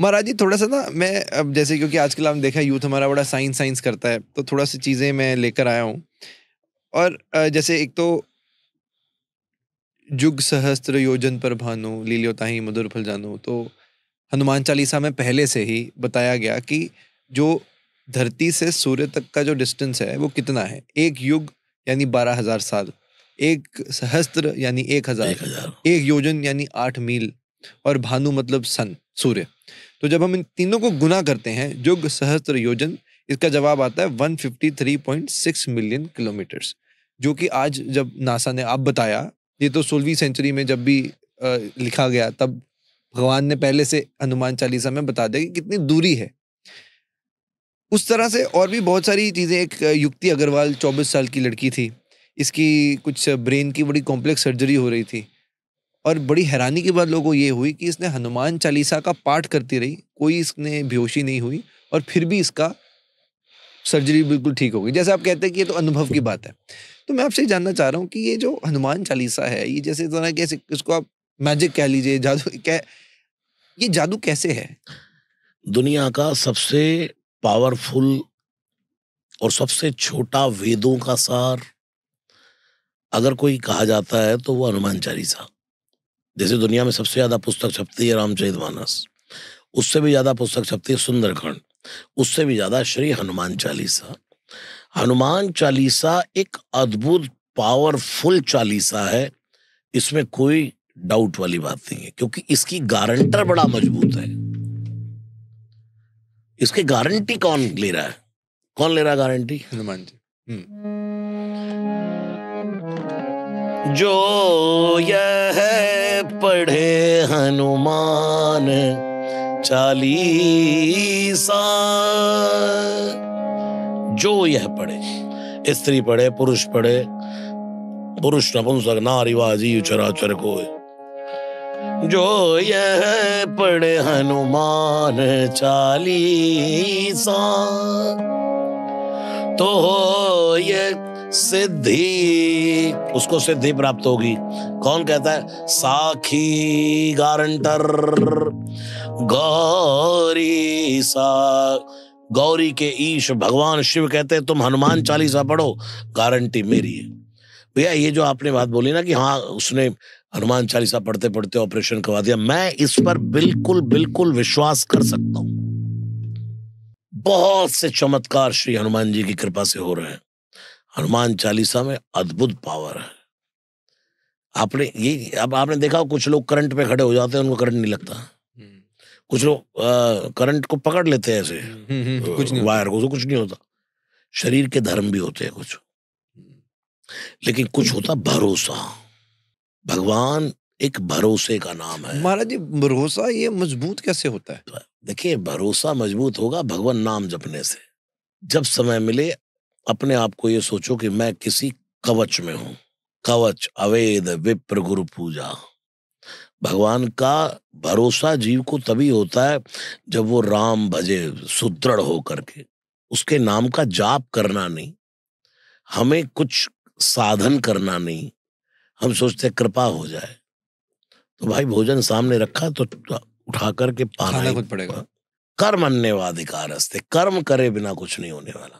महाराज जी थोड़ा सा ना मैं अब जैसे क्योंकि आजकल हम देखा यूथ हमारा बड़ा साइंस साइंस करता है तो थोड़ा सी चीज़ें मैं लेकर आया हूँ और जैसे एक तो जुग सहस्त्र योजन पर भानु लीलियोताही मधुर फल जानो तो हनुमान चालीसा में पहले से ही बताया गया कि जो धरती से सूर्य तक का जो डिस्टेंस है वो कितना है एक युग यानी बारह हजार साल एक सहस्त्र यानी एक हजार एक, हजार। एक योजन यानी आठ मील और भानु मतलब सन सूर्य तो जब हम इन तीनों को गुना करते हैं युग सहस्त्र योजन इसका जवाब आता है 153.6 मिलियन किलोमीटर्स जो कि आज जब नासा ने आप बताया ये तो सोलहवीं सेंचुरी में जब भी आ, लिखा गया तब भगवान ने पहले से हनुमान चालीसा में बता दिया कि कितनी दूरी है उस तरह से और भी बहुत सारी चीज़ें एक युक्ति अग्रवाल चौबीस साल की लड़की थी इसकी कुछ ब्रेन की बड़ी कॉम्प्लेक्स सर्जरी हो रही थी और बड़ी हैरानी की बात लोगों को ये हुई कि इसने हनुमान चालीसा का पाठ करती रही कोई इसने बेहोशी नहीं हुई और फिर भी इसका सर्जरी बिल्कुल ठीक हो गई जैसे आप कहते हैं कि ये तो अनुभव की बात है तो मैं आपसे जानना चाह रहा हूँ कि ये जो हनुमान चालीसा है ये जैसे तरह तो कैसे इसको आप मैजिक कह लीजिए जादू कह ये जादू कैसे है दुनिया का सबसे पावरफुल और सबसे छोटा वेदों का सार अगर कोई कहा जाता है तो वो हनुमान चालीसा जैसे दुनिया में सबसे ज्यादा पुस्तक छपती है रामचरित मानस उससे भी ज्यादा पुस्तक छपती है सुंदरखंड उससे भी ज्यादा श्री हनुमान चालीसा हनुमान चालीसा एक अद्भुत पावरफुल चालीसा है इसमें कोई डाउट वाली बात नहीं है क्योंकि इसकी गारंटर बड़ा मजबूत है इसकी गारंटी कौन ले रहा है कौन ले रहा है गारंटी हनुमान जी हम्म। जो यह पढ़े हनुमान चालीसा जो यह पढ़े स्त्री पढ़े पुरुष पढ़े पुरुष नपुंसक नारीवाजी चराचर को जो यह पढ़े हनुमान चालीसा तो ये सिद्धि उसको सिद्धि प्राप्त होगी कौन कहता है साखी गारंटर गौरी सा गौरी के ईश भगवान शिव कहते हैं तुम हनुमान चालीसा पढ़ो गारंटी मेरी है भैया ये जो आपने बात बोली ना कि हाँ उसने हनुमान चालीसा पढ़ते पढ़ते ऑपरेशन करवा दिया मैं इस पर बिल्कुल बिल्कुल विश्वास कर सकता हूं बहुत से चमत्कार श्री हनुमान जी की कृपा से हो रहे हैं हनुमान चालीसा में अद्भुत पावर है आपने ये अब आपने देखा कुछ लोग करंट पे खड़े हो जाते हैं उनको करंट नहीं लगता हम्म। कुछ लोग करंट को पकड़ लेते हैं ऐसे हम्म, हम्म, तो कुछ नहीं वायर को तो कुछ नहीं होता शरीर के धर्म भी होते हैं कुछ लेकिन कुछ होता भरोसा भगवान एक भरोसे का नाम है महाराज जी भरोसा ये मजबूत कैसे होता है देखिए भरोसा मजबूत होगा भगवान नाम जपने से जब समय मिले अपने आप को ये सोचो कि मैं किसी कवच में हूं कवच अवेद विप्र गुरु पूजा भगवान का भरोसा जीव को तभी होता है जब वो राम भजे सुदृढ़ होकर के उसके नाम का जाप करना नहीं हमें कुछ साधन करना नहीं हम सोचते कृपा हो जाए तो भाई भोजन सामने रखा तो उठा करके पाना पड़ेगा कर्म अन्य अधिकार कर्म करे बिना कुछ नहीं होने वाला